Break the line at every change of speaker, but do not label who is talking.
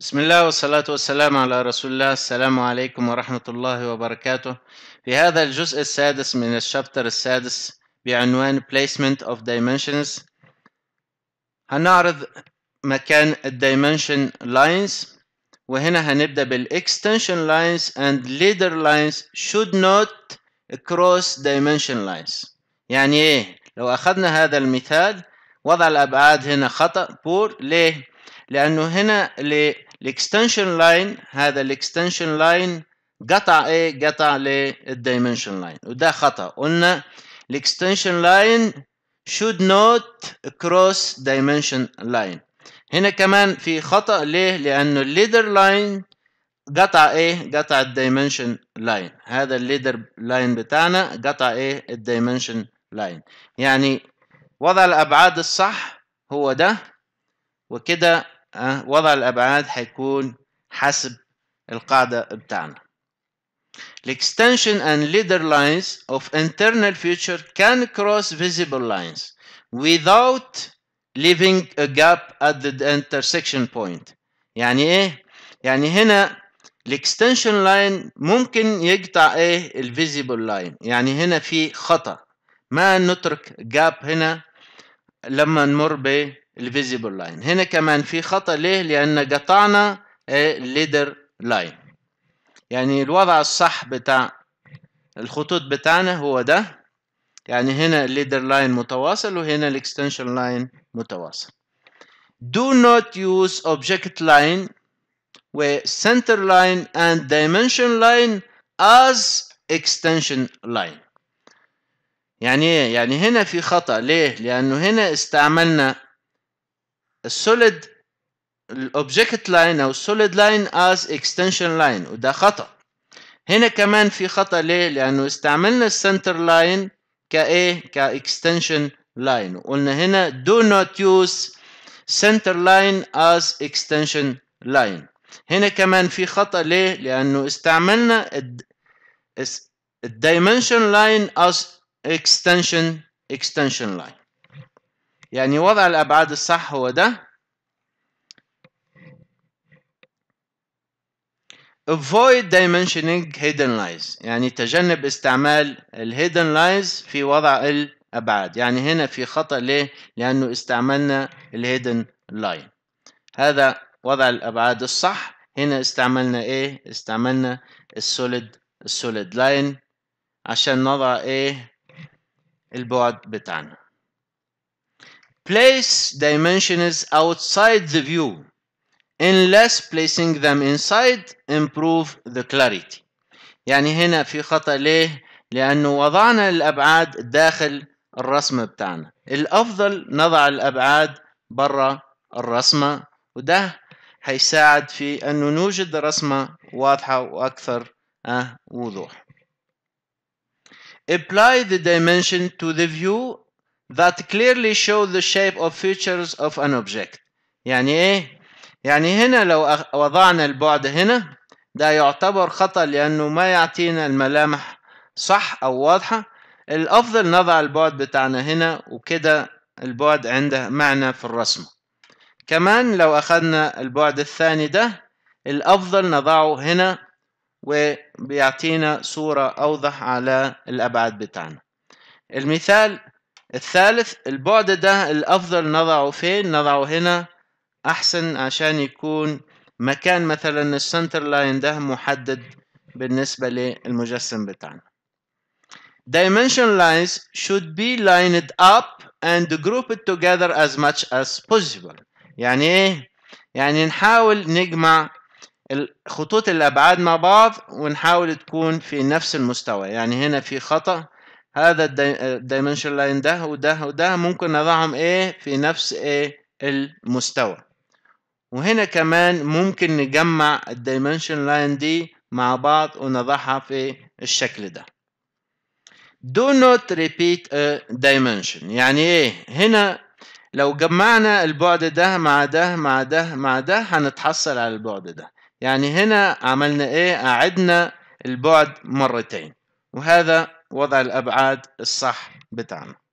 بسم الله والصلاة والسلام على رسول الله السلام عليكم ورحمة الله وبركاته في هذا الجزء السادس من الشابتر السادس بعنوان Placement of Dimensions هنعرض مكان Dimension Lines وهنا هنبدأ بال Extension lines and leader lines should not cross dimension lines يعني ايه لو اخذنا هذا المثال وضع الابعاد هنا خطأ بور ليه لانه هنا ليه الاكستنشن لاين هذا الاكستنشن لاين قطع ايه قطع للدايمنشن لاين وده خطا قلنا الاكستنشن لاين should not cross dimension line هنا كمان في خطأ ليه لأنه الليدر لاين قطع ايه قطع الدايمنشن لاين هذا الليدر لاين بتاعنا قطع ايه الدايمنشن لاين يعني وضع الأبعاد الصح هو ده وكده أه؟ وضع الأبعاد حيكون حسب القاعدة بتاعنا The extension and leader lines of internal feature can cross visible lines without leaving a gap at the intersection point. يعني ايه؟ يعني هنا extension line ممكن يقطع ايه؟ visible line. يعني هنا في خطأ ما نترك gap هنا لما نمر بالفيزيبل لاين هنا كمان في خطأ ليه لأن قطعنا الليدر لاين يعني الوضع الصح بتاع الخطوط بتاعنا هو ده يعني هنا الليدر لاين متواصل وهنا الاكستنشن لاين متواصل do not use object line و center line and dimension line as extension line يعني ايه يعني هنا في خطأ ليه لأنه هنا استعملنا السوليد الاوبجكت لاين او السوليد لاين از اكستنشن لاين وده خطأ هنا كمان في خطأ ليه لأنه استعملنا السنتر لاين كايه كاكستنشن لاين وقلنا هنا do not use center line as extension line هنا كمان في خطأ ليه لأنه استعملنا الدايمنشن لاين as extension extension line يعني وضع الأبعاد الصح هو ده avoid dimensioning hidden lines يعني تجنب استعمال ال hidden lines في وضع الأبعاد يعني هنا في خطأ ليه؟ لأنه استعملنا ال hidden line هذا وضع الأبعاد الصح هنا استعملنا ايه؟ استعملنا السوليد السوليد لاين عشان نضع ايه؟ البعد بتاعنا place dimensions outside the view unless placing them inside improve the clarity يعني هنا في خطأ ليه لأنه وضعنا الأبعاد داخل الرسمة بتاعنا الأفضل نضع الأبعاد برا الرسمة وده هيساعد في أنه نوجد رسمة واضحة وأكثر آه، وضوح Apply the dimension to the view that clearly show the shape of features of an object يعني ايه يعني هنا لو وضعنا البعد هنا ده يعتبر خطأ لأنه ما يعطينا الملامح صح أو واضحة الأفضل نضع البعد بتاعنا هنا وكده البعد عنده معنى في الرسمة كمان لو أخذنا البعد الثاني ده الأفضل نضعه هنا وبيعطينا صورة أوضح على الأبعاد بتاعنا المثال الثالث البعد ده الأفضل نضعه فين نضعه هنا أحسن عشان يكون مكان مثلا السنتر لاين ده محدد بالنسبة للمجسم بتاعنا dimension lines should be lined up and grouped together as much as possible يعني ايه يعني نحاول نجمع خطوط الأبعاد مع بعض ونحاول تكون في نفس المستوى يعني هنا في خطأ هذا الدايمنشن لاين ده وده وده ممكن نضعهم ايه في نفس ايه المستوى وهنا كمان ممكن نجمع الدايمنشن لاين دي مع بعض ونضعها في الشكل ده do not repeat a dimension يعني ايه هنا لو جمعنا البعد ده مع ده مع ده مع ده هنتحصل على البعد ده يعني هنا عملنا ايه قعدنا البعد مرتين وهذا وضع الابعاد الصح بتاعنا